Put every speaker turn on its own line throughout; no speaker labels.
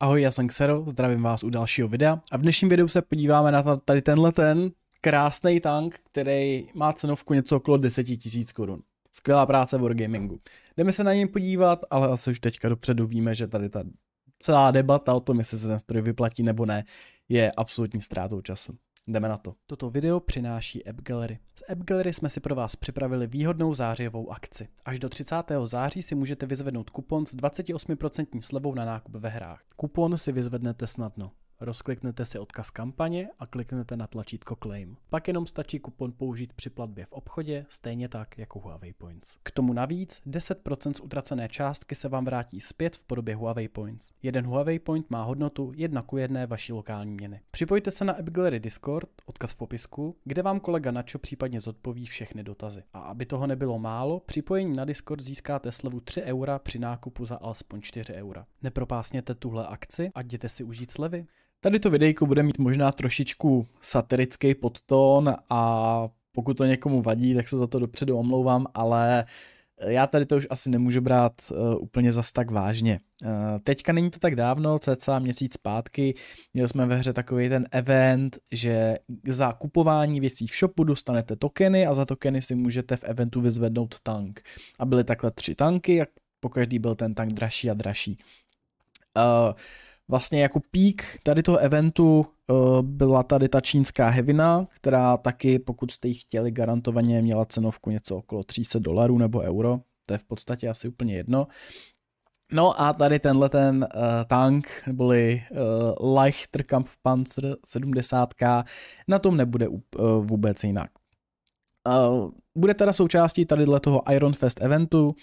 Ahoj, já jsem Xero, zdravím vás u dalšího videa a v dnešním videu se podíváme na tady tenhle ten krásný tank, který má cenovku něco okolo 10 000 korun. Skvělá práce v Wargamingu. Jdeme se na něj podívat, ale asi už teďka dopředu víme, že tady ta celá debata o tom, jestli se ten stroj vyplatí nebo ne, je absolutní ztrátou času. Jdeme na to. Toto video přináší App Gallery. Z App Gallery jsme si pro vás připravili výhodnou zářijovou akci. Až do 30. září si můžete vyzvednout kupon s 28% slevou na nákup ve hrách. Kupon si vyzvednete snadno. Rozkliknete si odkaz kampaně a kliknete na tlačítko Claim. Pak jenom stačí kupon použít při platbě v obchodě, stejně tak jako Huawei Points. K tomu navíc 10% z utracené částky se vám vrátí zpět v podobě Huawei Points. Jeden Huawei Point má hodnotu 1 ku 1 vaší lokální měny. Připojte se na AppGallery Discord, odkaz v popisku, kde vám kolega Načo případně zodpoví všechny dotazy. A aby toho nebylo málo, připojení na Discord získáte slevu 3 eura při nákupu za alespoň 4 eura. Nepropásněte tuhle akci a jděte si užít slevy. Tady to videjko bude mít možná trošičku satirický podtón a pokud to někomu vadí, tak se za to dopředu omlouvám, ale eh, já tady to už asi nemůžu brát uh, úplně zas tak vážně. Uh, teďka není to tak dávno, cca měsíc zpátky, měli jsme ve hře takový ten event, že za kupování věcí v shopu dostanete tokeny a za tokeny si můžete v eventu vyzvednout tank. A byly takhle tři tanky jak po každý byl ten tank dražší a dražší. Uh, vlastně jako pík tady toho eventu eh, byla tady ta čínská hevina, která taky, pokud jste ji chtěli garantovaně, měla cenovku něco okolo 300 dolarů nebo euro, to je v podstatě asi úplně jedno. No a tady tenhle ten uh, tank, neboli uh, Leichterkampfpanzer 70, k na tom nebude uh, vůbec jinak. Uh, bude teda součástí tady toho Iron Fest eventu,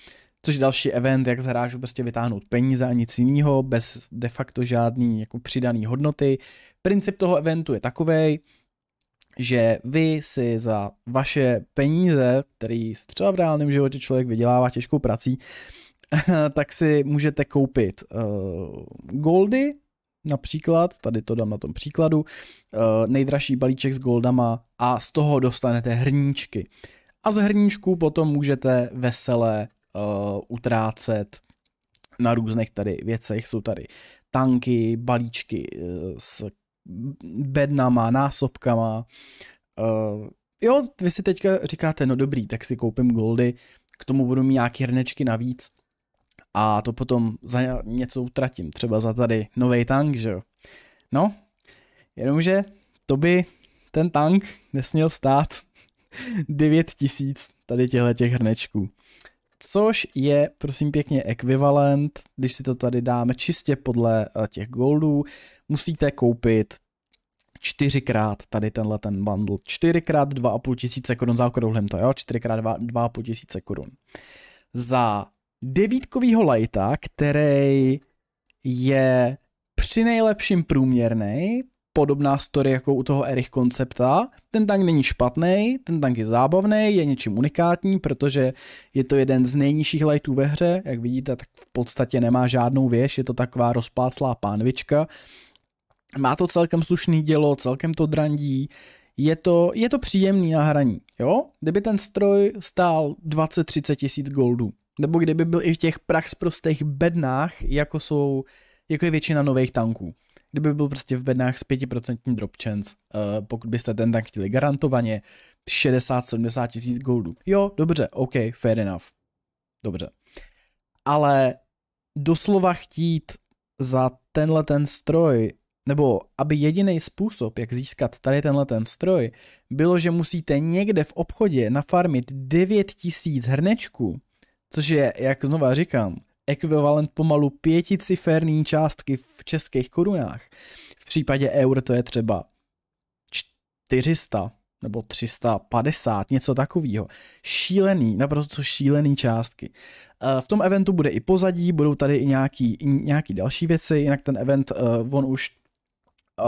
což je další event, jak z hráčů prostě vytáhnout peníze a nic jiného, bez de facto žádný jako přidaný hodnoty. Princip toho eventu je takový, že vy si za vaše peníze, který třeba v reálném životě člověk vydělává těžkou prací, tak si můžete koupit uh, goldy, například, tady to dám na tom příkladu, uh, nejdražší balíček s goldama a z toho dostanete hrníčky. A z hrníčku potom můžete veselé uh, utrácet na různých tady věcech. Jsou tady tanky, balíčky uh, s bednama, násobkama. Uh, jo, vy si teďka říkáte, no dobrý, tak si koupím goldy, k tomu budu mít nějaký hrnečky navíc a to potom za něco utratím, třeba za tady nový tank, že jo. No, jenomže to by ten tank nesměl stát 9000 tady těchto těch hrnečků což je prosím pěkně ekvivalent, když si to tady dáme čistě podle eh, těch goldů, musíte koupit čtyřikrát tady tenhle ten bundle, čtyřikrát dva a půl tisíce korun za okrouhlem to, jo, čtyřikrát dva, dva a půl tisíce korun. Za devítkovýho lajta, který je při nejlepším průměrný, podobná story jako u toho Erich koncepta. Ten tank není špatný, ten tank je zábavný, je něčím unikátní, protože je to jeden z nejnižších lightů ve hře, jak vidíte, tak v podstatě nemá žádnou věž, je to taková rozpáclá pánvička. Má to celkem slušný dělo, celkem to drandí, je to, je to příjemný na hraní, jo? Kdyby ten stroj stál 20-30 tisíc goldů, nebo kdyby byl i v těch prax prostých bednách, jako jsou jako je většina nových tanků kdyby byl prostě v bednách s 5% drop chance, uh, eh, pokud byste ten tak chtěli garantovaně 60-70 tisíc goldů. Jo, dobře, OK, fair enough. Dobře. Ale doslova chtít za tenhle ten stroj, nebo aby jediný způsob, jak získat tady tenhle ten stroj, bylo, že musíte někde v obchodě nafarmit tisíc hrnečků, což je, jak znova říkám, ekvivalent pomalu pěticiferní částky v českých korunách. V případě eur to je třeba 400 nebo 350, něco takového. Šílený, naprosto šílený částky. Eh, v tom eventu bude i pozadí, budou tady i nějaký, i nějaký další věci, jinak ten event, eh, on už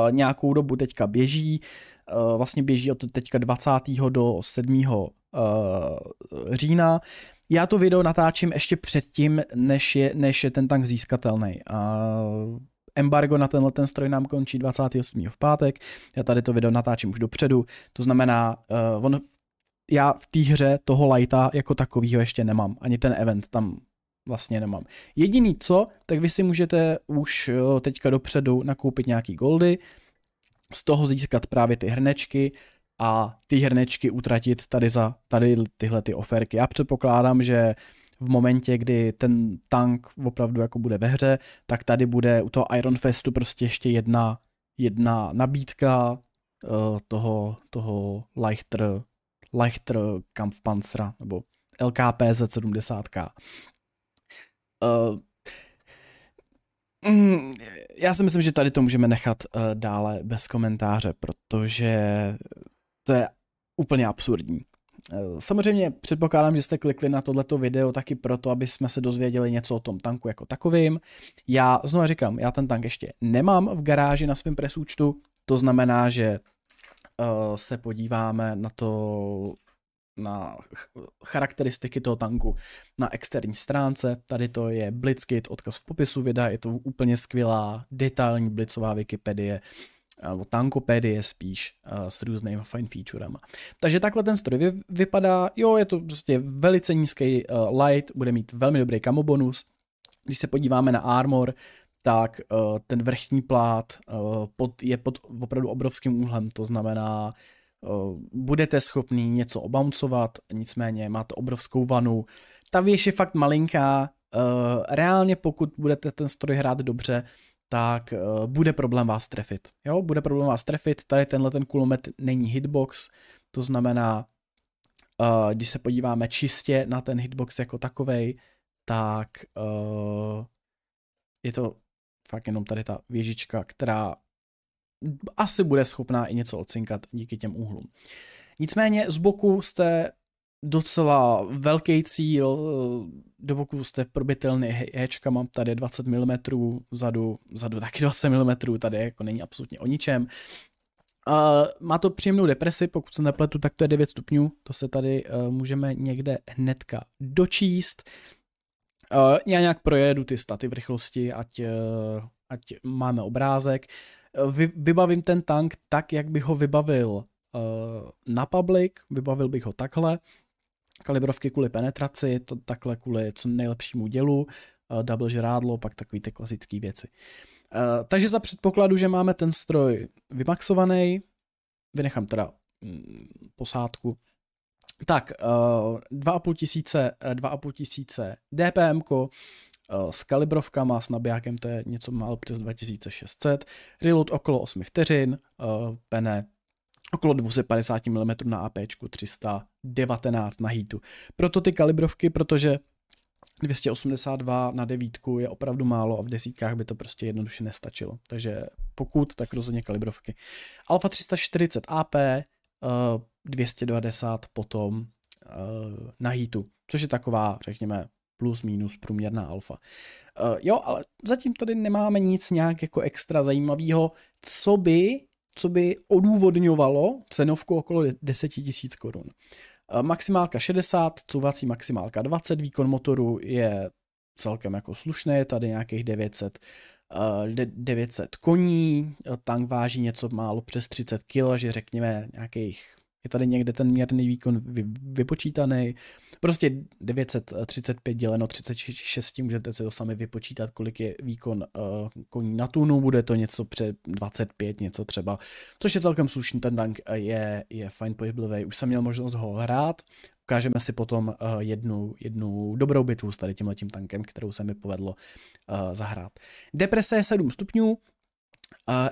eh, nějakou dobu teďka běží, vlastně běží od teďka 20. do 7 uh, října. Já to video natáčím ještě předtím, než je, než je ten tank získatelný. Uh, embargo na tenhle ten stroj nám končí 28. v pátek, já tady to video natáčím už dopředu, to znamená, uh, on, já v té hře toho lighta jako takovýho ještě nemám, ani ten event tam vlastně nemám. Jediný co, tak vy si můžete už eh, teďka dopředu nakoupit nějaký goldy, z toho získat právě ty hrnečky, a ty hrnečky utratit tady za tady tyhle ty oferky. Já předpokládám, že v momentě, kdy ten tank opravdu jako bude ve hře, tak tady bude u toho Iron Festu prostě ještě jedna, jedna nabídka uh, toho, toho Leichter, Leichter Kampfpanzera nebo LKPZ 70K. Uh, mm, já si myslím, že tady to můžeme nechat uh, dále bez komentáře, protože to je úplně absurdní. Eh, samozřejmě předpokládám, že jste klikli na tohleto video taky proto, aby jsme se dozvěděli něco o tom tanku jako takovým. Já znovu říkám, já ten tank ještě nemám v garáži na svém presúčtu, to znamená, že uh, se podíváme na to na charakteristiky toho tanku na externí stránce. Tady to je Blitzkit, odkaz v popisu videa, je to úplně skvělá, detailní blicová Wikipedie. Uh, nebo eh, tankopedie spíš eh, s různými fine featurema. Takže takhle ten stroj vy, vypadá, jo, je to prostě velice nízký eh, light, bude mít velmi dobrý kamo bonus. Když se podíváme na armor, tak ten vrchní plát pod, je pod opravdu obrovským úhlem, to znamená, budete schopni něco obouncovat, nicméně máte obrovskou vanu. Ta věž je fakt malinká, reálně pokud budete ten stroj hrát dobře, tak eh, bude problém vás trefit. Jo, bude problém vás trefit, tady tenhle ten kulomet není hitbox, to znamená, eh, když se podíváme čistě na ten hitbox jako takovej, tak eh, je to fakt jenom tady ta věžička, která asi bude schopná i něco ocinkat díky těm úhlům. Nicméně z boku jste docela velký cíl, eh, do boku jste probitelný hečkama, tady je 20 mm, vzadu, vzadu taky 20 mm, tady jako není absolutně o ničem. Uh, má to příjemnou depresi, pokud se nepletu, tak to je 9 stupňů, to se tady uh, můžeme někde hnedka dočíst. Uh, já nějak projedu ty staty v rychlosti, ať, uh, ať máme obrázek. Vy, vybavím ten tank tak, jak bych ho vybavil uh, na public, vybavil bych ho takhle, kalibrovky kvůli penetraci, to takhle kvůli co nejlepšímu dělu, eh, double žrádlo, pak takový ty klasické věci. Eh, takže za předpokladu, že máme ten stroj vymaxovaný, vynechám teda mm, posádku, tak 2,5 eh, tisíce, 2,5 tisíce DPM s kalibrovkama, s nabijákem to je něco málo přes 2600, reload okolo 8 vteřin, pene okolo 250 mm na AP, 319 na heatu. Proto ty kalibrovky, protože 282 na devítku je opravdu málo a v desítkách by to prostě jednoduše nestačilo. Takže pokud, tak rozhodně kalibrovky. Alfa 340 AP, 290 potom eh, na heatu, což je taková, řekněme, plus minus průměrná alfa. Eh, jo, ale zatím tady nemáme nic nějak jako extra zajímavého, co by co by odůvodňovalo cenovku okolo 10 000 korun. Eh, maximálka 60, couvací maximálka 20, výkon motoru je celkem jako slušné, je tady nějakých 900, 900 eh, koní, eh, tank váží něco málo přes 30 kg, že řekněme nějakých je tady někde ten měrný výkon vy, vypočítaný. Prostě 935 děleno 36, můžete si to sami vypočítat, kolik je výkon uh, koní na tunu, bude to něco před 25, něco třeba, což je celkem slušný, ten tank eh, je, je fajn pohyblivý, už jsem měl možnost ho hrát, ukážeme si potom uh, jednu, jednu dobrou bitvu s tady tímhletím tankem, kterou se mi povedlo uh, zahrát. Deprese je 7 stupňů,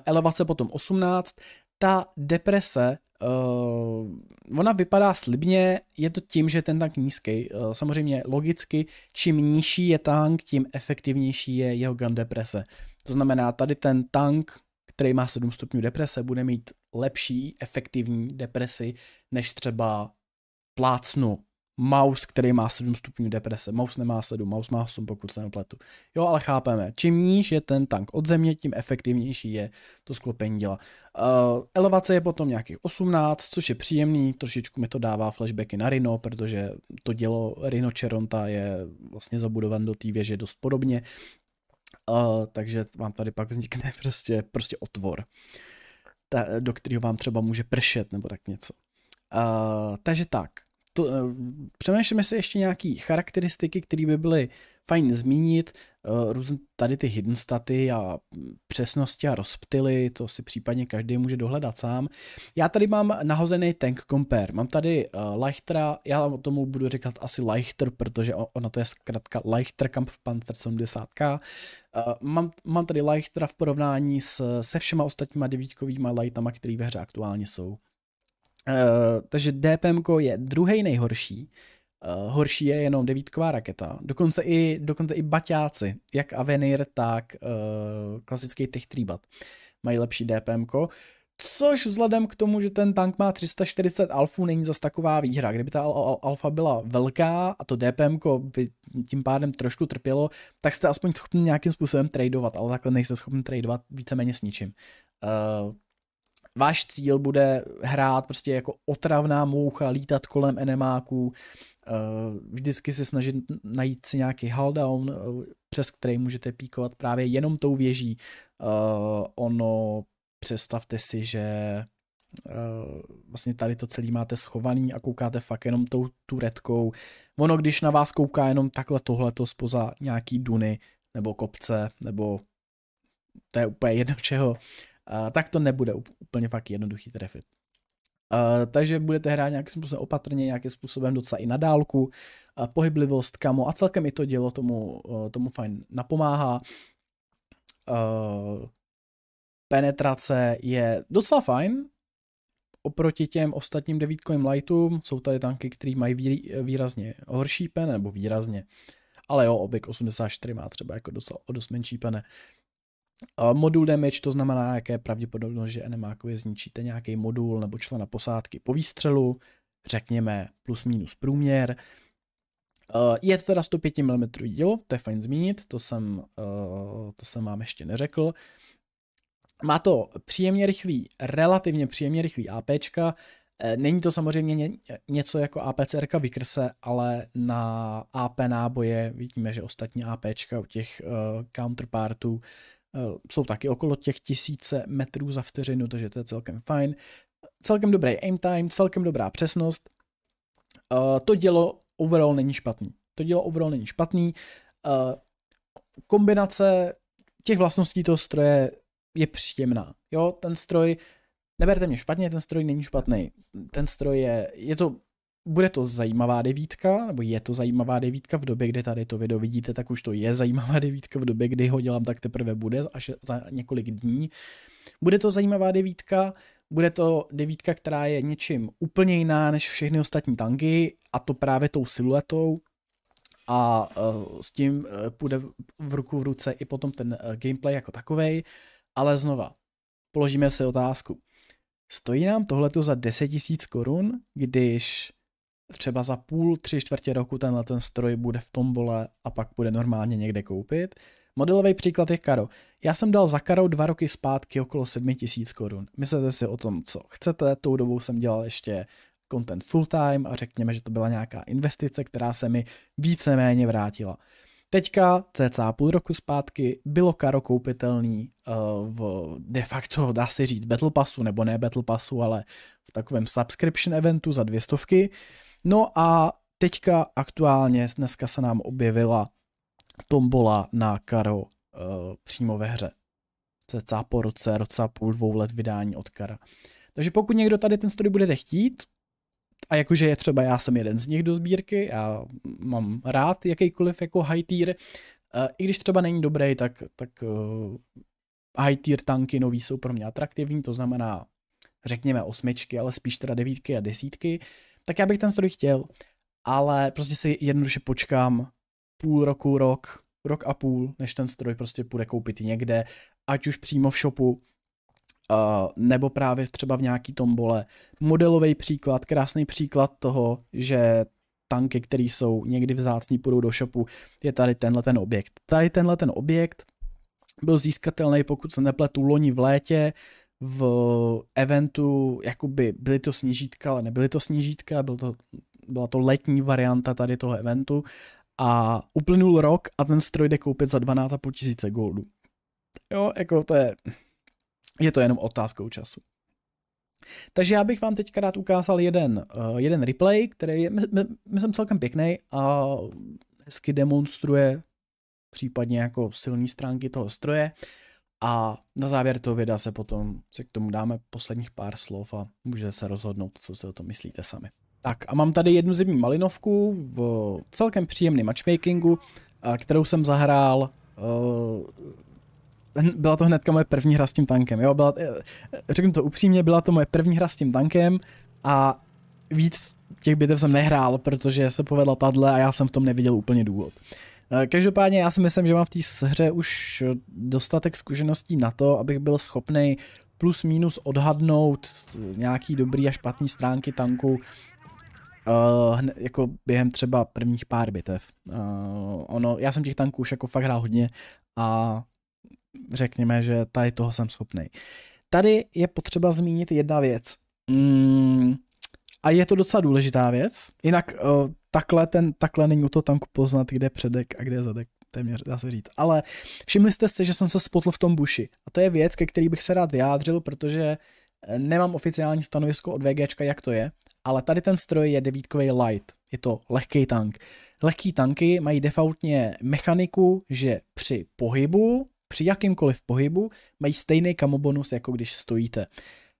Elevace potom 18, ta deprese Uh, ona vypadá slibně, je to tím, že ten tank nízký. Uh, eh, samozřejmě logicky, čím nižší je tank, tím efektivnější je jeho gun deprese. To znamená, tady ten tank, který má 7 stupňů deprese, bude mít lepší efektivní depresi, než třeba plácnu mouse, který má 7 stupňů deprese. Mouse nemá 7, mouse má 8, pokud se nepletu. Jo, ale chápeme. Čím níž je ten tank od země, tím efektivnější je to sklopení děla. Uh, elevace je potom nějakých 18, což je příjemný, trošičku mi to dává flashbacky na Rino, protože to dělo Rino Cheronta je vlastně zabudovan do té věže dost podobně. Uh, takže vám tady pak vznikne prostě, prostě otvor, ta, do kterého vám třeba může pršet nebo tak něco. Uh, takže tak, to, eh, přemýšlíme si ještě nějaký charakteristiky, které by byly fajn zmínit, eh, různé tady ty hidden staty a přesnosti a rozptily, to si případně každý může dohledat sám. Já tady mám nahozený tank compare, mám tady eh, Leichtera, já o tomu budu říkat asi Leichter, protože ona to je zkrátka Leichterkamp v Panther 70k. Mám, mám tady Leichtera v porovnání s, se všema ostatníma devítkovými lightama, které ve hře aktuálně jsou. Eh, takže DPM je druhý nejhorší. Uh, horší je jenom devítková raketa. Dokonce i, dokonce i baťáci, jak Avenir, tak uh, klasický Tech Tribat, mají lepší DPM. Což vzhledem k tomu, že ten tank má 340 alfů, není zas taková výhra. Kdyby ta al- al- alfa byla velká a to DPM by tím pádem trošku trpělo, tak jste aspoň schopni nějakým způsobem tradovat, ale takhle nejste schopni tradovat víceméně s ničím. Uh, váš cíl bude hrát prostě jako otravná moucha, lítat kolem enemáků, eh, vždycky se snažit najít si nějaký hulldown, eh, přes který můžete píkovat právě jenom tou věží. Eh, ono, představte si, že vlastně tady to celý máte schovaný a koukáte fakt jenom tou turetkou. Ono, když na vás kouká jenom takhle tohleto spoza nějaký duny, nebo kopce, nebo to je úplně jedno čeho, tak to nebude úplně fakt jednoduchý trefit. Uh, takže budete hrát nějakým způsobem opatrně, nějakým způsobem docela i na dálku, uh, pohyblivost kamo a celkem i to dělo tomu, uh, tomu fajn napomáhá. Uh, penetrace je docela fajn, oproti těm ostatním devítkovým lightům jsou tady tanky, které mají výrazně horší pen, nebo výrazně, ale jo, objekt 84 má třeba jako docela o dost menší pene, Modul damage, to znamená, jaké je pravděpodobnost, že enemákově zničíte nějaký modul nebo člena posádky po výstřelu, řekněme plus minus průměr. Eh, je to teda 105 mm dílo, to je fajn zmínit, to jsem, eh, to jsem vám ještě neřekl. Má to příjemně rychlý, relativně příjemně rychlý APčka, eh, Není to samozřejmě něco jako APCR vykrse, ale na AP náboje vidíme, že ostatní APčka u těch uh, counterpartů Eh, jsou taky okolo těch tisíce metrů za vteřinu, takže to je celkem fajn. Celkem dobrý aim time, celkem dobrá přesnost. Eh, to dělo overall není špatný. To dělo overall není špatný. Eh, kombinace těch vlastností toho stroje je příjemná. Jo, ten stroj, neberte mě špatně, ten stroj není špatný. Ten stroj je, je to bude to zajímavá devítka, nebo je to zajímavá devítka v době, kdy tady to video vidíte, tak už to je zajímavá devítka v době, kdy ho dělám, tak teprve bude až za několik dní. Bude to zajímavá devítka, bude to devítka, která je něčím úplně jiná než všechny ostatní tanky a to právě tou siluetou a eh, s tím eh, půjde v ruku v ruce i potom ten eh, gameplay jako takovej, ale znova, položíme si otázku. Stojí nám tohleto za 10 000 korun, když třeba za půl, tři čtvrtě roku tenhle ten stroj bude v tombole a pak bude normálně někde koupit. Modelový příklad je Karo. Já jsem dal za Karo dva roky zpátky okolo 7000 korun. Myslete si o tom, co chcete, tou dobou jsem dělal ještě content full time a řekněme, že to byla nějaká investice, která se mi víceméně vrátila. Teďka, cca půl roku zpátky, bylo Karo koupitelný eh, v de facto, dá se říct, Battle Passu, nebo ne Battle Passu, ale v takovém subscription eventu za dvě stovky. No a teďka aktuálně dneska se nám objevila tombola na Karo uh, přímo ve hře. Cca po roce, roce a půl, dvou let vydání od Kara. Takže pokud někdo tady ten story budete chtít, a jakože je třeba, já jsem jeden z nich do sbírky, já mám rád jakýkoliv jako high tier, uh, i když třeba není dobrý, tak, tak uh, high tier tanky nový jsou pro mě atraktivní, to znamená řekněme osmičky, ale spíš teda devítky a desítky, uh, tak já bych ten stroj chtěl, ale prostě si jednoduše počkám půl roku, rok, rok a půl, než ten stroj prostě půjde koupit někde, ať už přímo v shopu, Uh, nebo právě třeba v nějaký tombole. Modelový příklad, krásný příklad toho, že tanky, které jsou někdy vzácní, půjdou do shopu, je tady tenhle ten objekt. Tady tenhle ten objekt byl získatelný, pokud se nepletu, loni v létě v eventu, jakoby byly to snížítka, ale nebyly to snížítka, byl to, byla to letní varianta tady toho eventu a uplynul rok a ten stroj jde koupit za 12,5 tisíce goldů. Jo, jako to je, je to jenom otázkou času. Takže já bych vám teďka rád ukázal jeden, uh, jeden replay, který je, my, my, myslím, celkem pěkný a hezky demonstruje případně jako silní stránky toho stroje. Uh, a na závěr toho videa se potom se k tomu dáme posledních pár slov a můžete se rozhodnout, co si o tom myslíte sami. Tak a mám tady jednu zimní malinovku v celkem příjemném matchmakingu, kterou jsem zahrál eh, byla to hnedka moje první hra s tím tankem, jo, byla, eh, řeknu to upřímně, byla to moje první hra s tím tankem a víc těch bitev jsem nehrál, protože se povedla tadle a já jsem v tom neviděl úplně důvod. Eh, každopádně já si myslím, že mám v té hře už dostatek zkušeností na to, abych byl schopný plus minus odhadnout nějaký dobrý a špatný stránky tanku Uh, jako během třeba prvních pár bitev. Uh, ono, já jsem těch tanků už jako fakt hrál hodně a řekněme, že tady toho jsem schopný. Tady je potřeba zmínit jedna věc. Mm, a je to docela důležitá věc. Jinak uh, takhle, ten, takhle není u toho tanku poznat, kde je předek a kde je zadek téměř dá se říct. Ale všimli jste si, že jsem se spotl v tom buši. A to je věc, ke který bych se rád vyjádřil, protože eh, nemám oficiální stanovisko od VG, jak to je, ale tady ten stroj je devítkový light. Je to lehký tank. Lehký tanky mají defaultně mechaniku, že při pohybu, při jakýmkoliv pohybu, mají stejný kamobonus, jako když stojíte.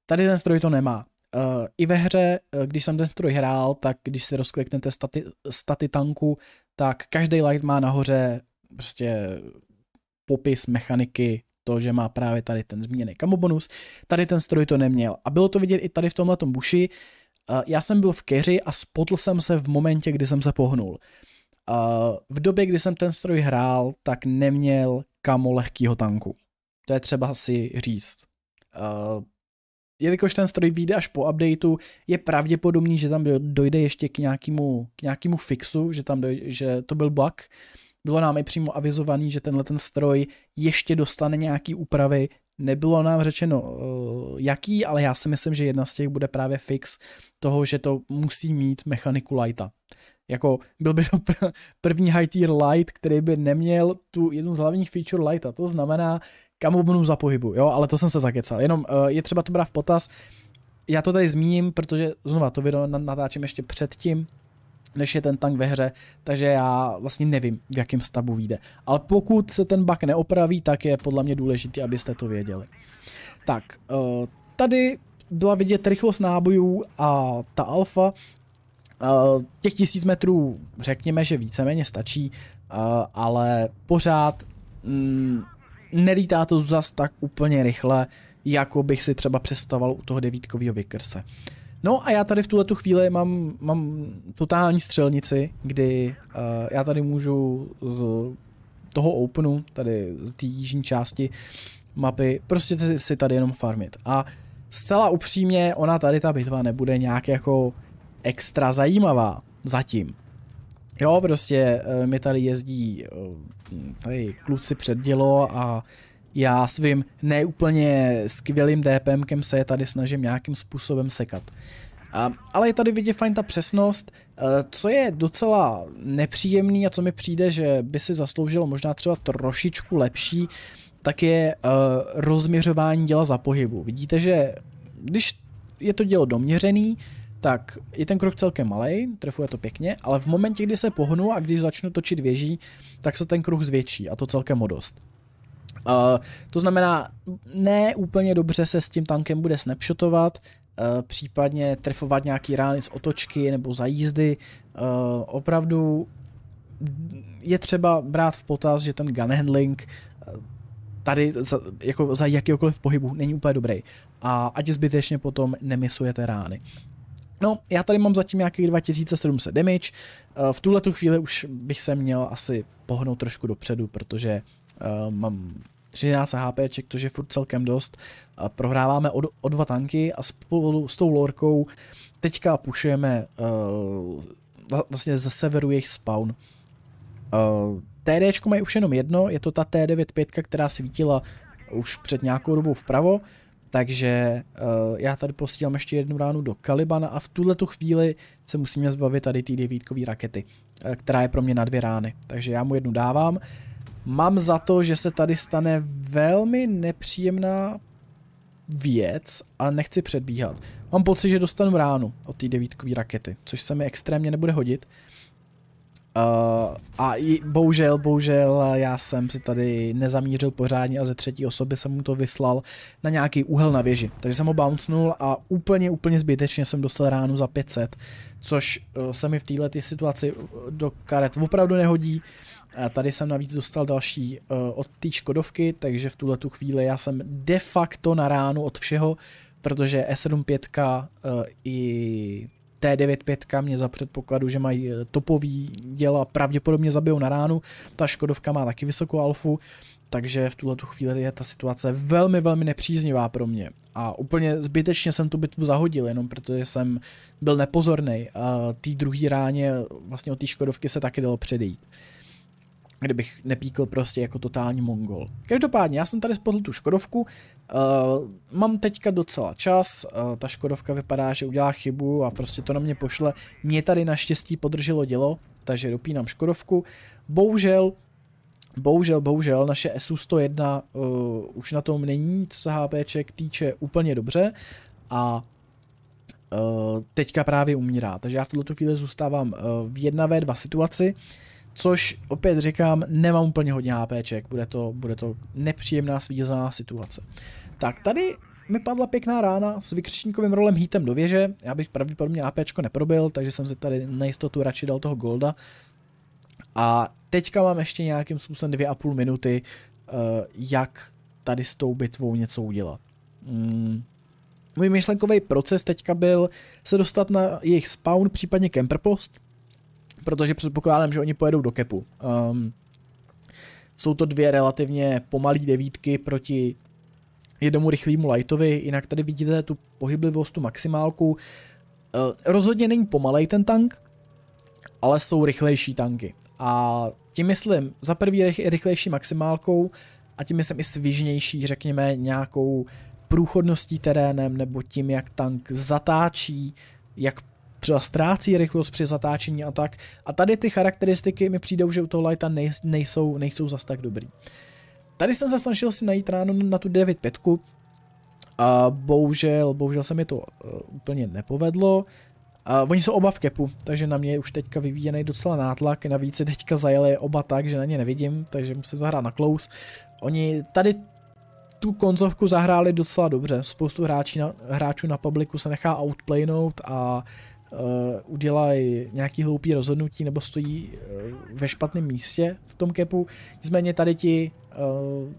Tady ten stroj to nemá. Uh, I ve hře, eh, když jsem ten stroj hrál, tak když si rozkliknete staty, staty tanku, tak každý light má nahoře prostě popis mechaniky, to, že má právě tady ten zmíněný kamobonus. Tady ten stroj to neměl. A bylo to vidět i tady v tomhle buši. Uh, já jsem byl v keři a spotl jsem se v momentě, kdy jsem se pohnul. Uh, v době, kdy jsem ten stroj hrál, tak neměl kamo lehkýho tanku. To je třeba si říct. Uh, jelikož ten stroj vyjde až po updateu, je pravděpodobný, že tam dojde ještě k nějakému, k nějakému fixu, že, tam dojde, že to byl bug. Bylo nám i přímo avizovaný, že tenhle ten stroj ještě dostane nějaký úpravy. Nebylo nám řečeno eh, jaký, ale já si myslím, že jedna z těch bude právě fix toho, že to musí mít mechaniku lighta. Jako byl by to první high tier light, který by neměl tu jednu z hlavních feature lighta. To znamená, kam obnu za pohybu, jo, ale to jsem se zakecal. Jenom uh, je třeba to brát v potaz. Já to tady zmíním, protože znova to video natáčím ještě předtím, než je ten tank ve hře, takže já vlastně nevím, v jakém stavu vyjde. Ale pokud se ten bug neopraví, tak je podle mě důležité, abyste to věděli. Tak, uh, tady byla vidět rychlost nábojů a ta alfa. Uh, těch tisíc metrů řekněme, že víceméně stačí, uh, ale pořád mm, nelítá to zas tak úplně rychle, jako bych si třeba přestával u toho devítkového Vickerse. No a já tady v tuhle tu chvíli mám, mám totální střelnici, kdy uh, já tady můžu z toho openu, tady z té jižní části mapy, prostě si tady jenom farmit. A zcela upřímně, ona tady ta bitva nebude nějak jako extra zajímavá zatím. Jo, prostě eh, mi tady jezdí eh, tady kluci dělo a já svým neúplně skvělým DPMkem se je tady snažím nějakým způsobem sekat. Ale je tady vidět fajn ta přesnost, eh, co je docela nepříjemný a co mi přijde, že by si zasloužilo možná třeba trošičku lepší, tak je rozměřování děla za pohybu. Vidíte, že když je to dělo doměřený, tak je ten krok celkem malý, trefuje to pěkně, ale v momentě, kdy se pohnu a když začnu točit věží, tak se ten kruh zvětší a to celkem o dost. Uh, to znamená, ne úplně dobře se s tím tankem bude snapshotovat, uh, případně trefovat nějaký rány z otočky nebo za jízdy. Uh, opravdu je třeba brát v potaz, že ten gun handling tady za, jako za jakýkoliv pohybu není úplně dobrý. A ať zbytečně potom nemisujete rány. No, já tady mám zatím nějakých 2700 damage. Eh, v tuhle tu chvíli už bych se měl asi pohnout trošku dopředu, protože uh, mám 13 HP, to je furt celkem dost. prohráváme o, o dva tanky a spolu s tou lorkou teďka pušujeme uh, vlastně ze severu jejich spawn. Uh, TD mají už jenom jedno, je to ta T95, která svítila už před nějakou dobou vpravo. Takže uh, já tady posílám ještě jednu ránu do Kalibana a v tuhle tu chvíli se musíme zbavit tady té devítkové rakety, uh, která je pro mě na dvě rány. Takže já mu jednu dávám. Mám za to, že se tady stane velmi nepříjemná věc a nechci předbíhat. Mám pocit, že dostanu ránu od té devítkové rakety, což se mi extrémně nebude hodit. Uh, a i, bohužel, bohužel eh, já jsem si tady nezamířil pořádně a ze třetí osoby jsem mu to vyslal na nějaký úhel na věži. Takže jsem ho bouncnul a úplně, úplně zbytečně jsem dostal ránu za 500, což eh, se mi v této situaci do karet opravdu nehodí. A tady jsem navíc dostal další uh, od té Škodovky, takže v tuhle tu chvíli já jsem de facto na ránu od všeho, protože s 75 uh, i T95 mě za předpokladu, že mají eh, topový děla, pravděpodobně zabijou na ránu, ta Škodovka má taky vysokou alfu, takže v tuhle tu chvíli je ta situace velmi, velmi nepříznivá pro mě. A úplně zbytečně jsem tu bitvu zahodil, jenom protože jsem byl nepozorný. Tý druhý ráně vlastně od té Škodovky se taky dalo předejít kdybych nepíkl prostě jako totální mongol. Každopádně, já jsem tady spodl tu Škodovku, uh, mám teďka docela čas, uh, ta Škodovka vypadá, že udělá chybu a prostě to na mě pošle. Mě tady naštěstí podrželo dělo, takže dopínám Škodovku. Bohužel, bohužel, bohužel, naše SU-101 uh, eh, už na tom není, co se HPček týče, úplně dobře a uh, teďka právě umírá, takže já v tuto chvíli zůstávám uh, v 1v2 situaci. Uh, Což opět říkám, nemám úplně hodně HPček, bude to, bude to nepříjemná svízelná situace. Tak tady mi padla pěkná rána s vykřičníkovým rolem hítem do věže, já bych pravděpodobně APčko neprobil, takže jsem si tady na jistotu radši dal toho golda. A teďka mám ještě nějakým způsobem dvě a půl minuty, eh, jak tady s tou bitvou něco udělat. Hmm. Můj myšlenkový proces teďka byl se dostat na jejich spawn, případně camper post, protože předpokládám, že oni pojedou do kepu. Um, jsou to dvě relativně pomalé devítky proti jednomu rychlému lightovi, jinak tady vidíte tu pohyblivost, tu maximálku. Uh, rozhodně není pomalej ten tank, ale jsou rychlejší tanky. A tím myslím za prvý rychlejší maximálkou a tím myslím i svižnější, řekněme, nějakou průchodností terénem nebo tím, jak tank zatáčí, jak třeba ztrácí rychlost při zatáčení a tak. A tady ty charakteristiky mi přijdou, že u toho Lighta nejsou, nejsou zas tak dobrý. Tady jsem se snažil si najít ráno na tu 9.5, a bohužel, bohužel se mi to uh, úplně nepovedlo. Uh, oni jsou oba v kepu, takže na mě je už teďka vyvíjený docela nátlak, navíc se teďka zajeli oba tak, že na ně nevidím, takže musím zahrát na close. Oni tady tu koncovku zahráli docela dobře, spoustu hráči na, hráčů na publiku se nechá outplaynout a uh, udělají nějaký hloupý rozhodnutí nebo stojí uh, ve špatném místě v tom kepu. Nicméně tady ti uh,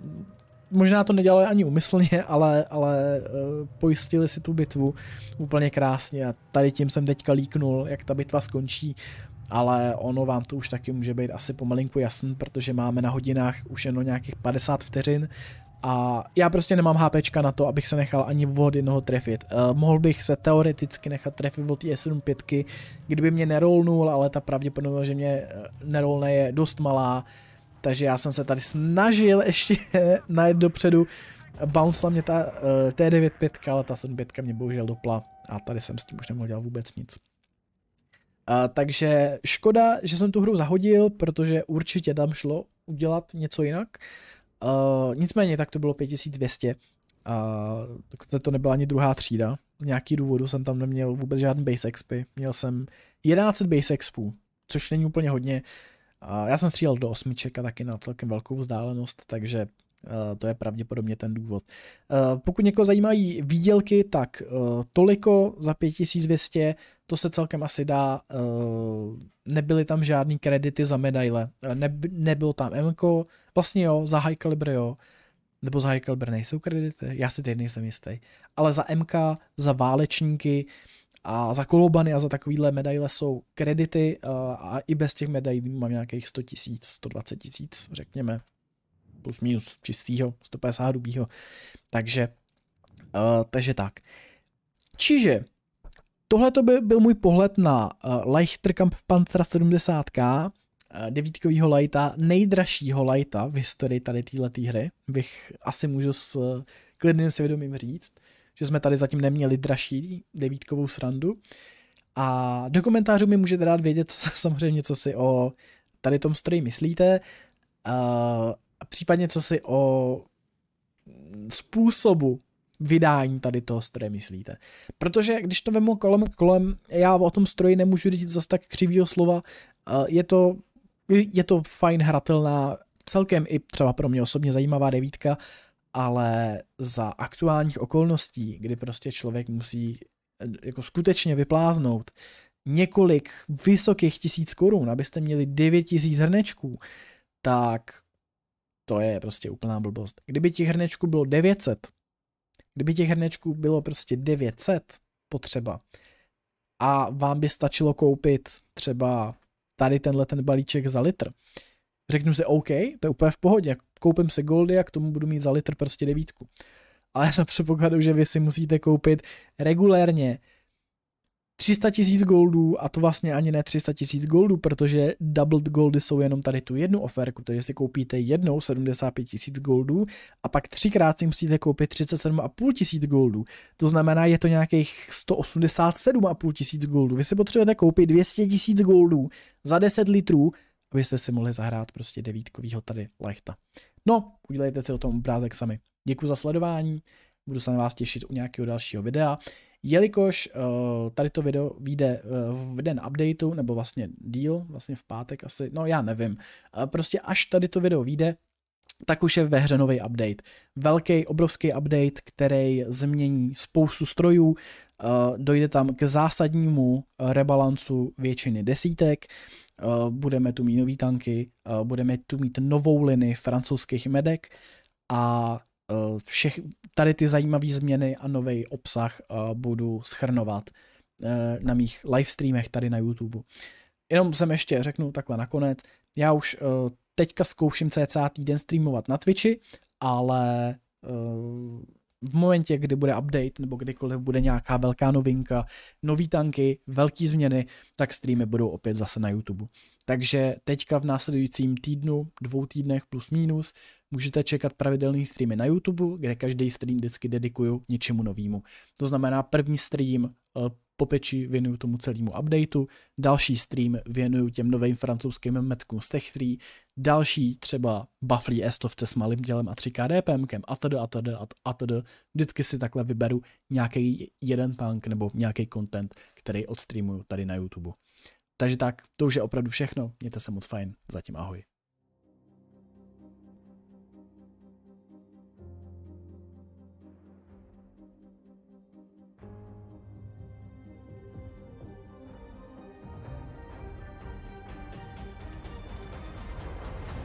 možná to nedělali ani umyslně, ale, ale uh, pojistili si tu bitvu úplně krásně a tady tím jsem teďka líknul, jak ta bitva skončí, ale ono vám to už taky může být asi pomalinku jasný, protože máme na hodinách už jenom nějakých 50 vteřin a já prostě nemám HP na to, abych se nechal ani od jednoho trefit. Uh, mohl bych se teoreticky nechat trefit od E75, kdyby mě nerolnul, ale ta pravděpodobnost, že mě eh, nerolne je dost malá. Takže já jsem se tady snažil ještě najít dopředu. Bouncela mě ta uh, eh, T95, ale ta 75 mě bohužel dopla a tady jsem s tím už nemohl dělat vůbec nic. Uh, takže škoda, že jsem tu hru zahodil, protože určitě tam šlo udělat něco jinak, Uh, nicméně tak to bylo 5200 a eh, tak to nebyla ani druhá třída. Z nějaký důvodu jsem tam neměl vůbec žádný base XP. Měl jsem 11 base expů, což není úplně hodně. A eh, já jsem střílel do osmiček a taky na celkem velkou vzdálenost, takže to je pravděpodobně ten důvod. pokud někoho zajímají výdělky, tak toliko za 5200, to se celkem asi dá, nebyly tam žádný kredity za medaile, ne, nebylo tam MK, Vlastně jo, za High Calibre jo, nebo za High Calibre nejsou kredity, já si teď nejsem jistý. Ale za MK, za válečníky a za kolobany a za takovýhle medaile jsou kredity eh, a i bez těch medailí mám nějakých 100 tisíc, 120 tisíc, řekněme, plus minus čistýho, 150 hrubýho. Takže, uh, takže tak. Čiže tohle to by byl můj pohled na uh, eh, Leichterkampf Panther 70k. Eh, devítkovýho lajta, nejdražšího lajta v historii tady této hry, bych asi můžu s eh, klidným svědomím říct, že jsme tady zatím neměli dražší devítkovou srandu. A do komentářů mi můžete dát vědět co, samozřejmě, co si o tady tom stroji myslíte, a eh, případně co si o způsobu vydání tady toho stroje myslíte. Protože když to vemu kolem kolem, já o tom stroji nemůžu říct zase tak křivýho slova, je to je to fajn hratelná, celkem i třeba pro mě osobně zajímavá devítka, ale za aktuálních okolností, kdy prostě člověk musí eh, jako skutečně vypláznout několik vysokých tisíc korun, abyste měli 9 tisíc hrnečků, tak to je prostě úplná blbost. Kdyby těch hrnečků bylo 900, kdyby těch hrnečků bylo prostě 900 potřeba a vám by stačilo koupit třeba tady tenhle ten balíček za litr. Řeknu si OK, to je úplně v pohodě, koupím si goldy a k tomu budu mít za litr prostě devítku. Ale za předpokladu, že vy si musíte koupit regulérně 300 tisíc goldů a to vlastně ani ne 300 tisíc goldů, protože doubled goldy jsou jenom tady tu jednu oferku, takže si koupíte jednou 75 tisíc goldů a pak třikrát si musíte koupit 37,5 tisíc goldů. To znamená, je to nějakých 187,5 tisíc goldů. Vy si potřebujete koupit 200 tisíc goldů za 10 litrů, abyste si mohli zahrát prostě devítkovýho tady lechta. No, udělejte si o tom obrázek sami. Děkuji za sledování, budu se na vás těšit u nějakého dalšího videa. Jelikož uh, tady to video vyjde uh, v den updateu, nebo vlastně díl, vlastně v pátek asi, no já nevím. Uh, prostě až tady to video vyjde, tak už je ve hře nový update. Velký, obrovský update, který změní spoustu strojů, dojde tam k zásadnímu rebalancu většiny desítek, budeme tu mít nový tanky, budeme tu mít novou linii francouzských medek a Eh, všech, tady ty zajímavé změny a nový obsah eh, budu schrnovat eh, na mých livestreamech tady na YouTube. Jenom jsem ještě řeknu takhle nakonec, já už teďka zkouším cca týden streamovat na Twitchi, ale v momentě, kdy bude update nebo kdykoliv bude nějaká velká novinka, nový tanky, velké změny, tak streamy budou opět zase na YouTube. Takže teďka v následujícím týdnu, dvou týdnech plus minus, Můžete čekat pravidelný streamy na YouTube, kde každý stream vždycky dedikuju něčemu novému. To znamená první stream eh, po peči věnuju tomu celému updateu, další stream věnuju těm novým francouzským metkům z Tech 3, další třeba Buffly estovce s malým dělem a 3K DPMkem a tedy a tedy a tedy. Vždycky si takhle vyberu nějaký jeden tank nebo nějaký content, který odstreamuju tady na YouTube. Takže tak, to už je opravdu všechno, mějte se moc fajn, zatím ahoj.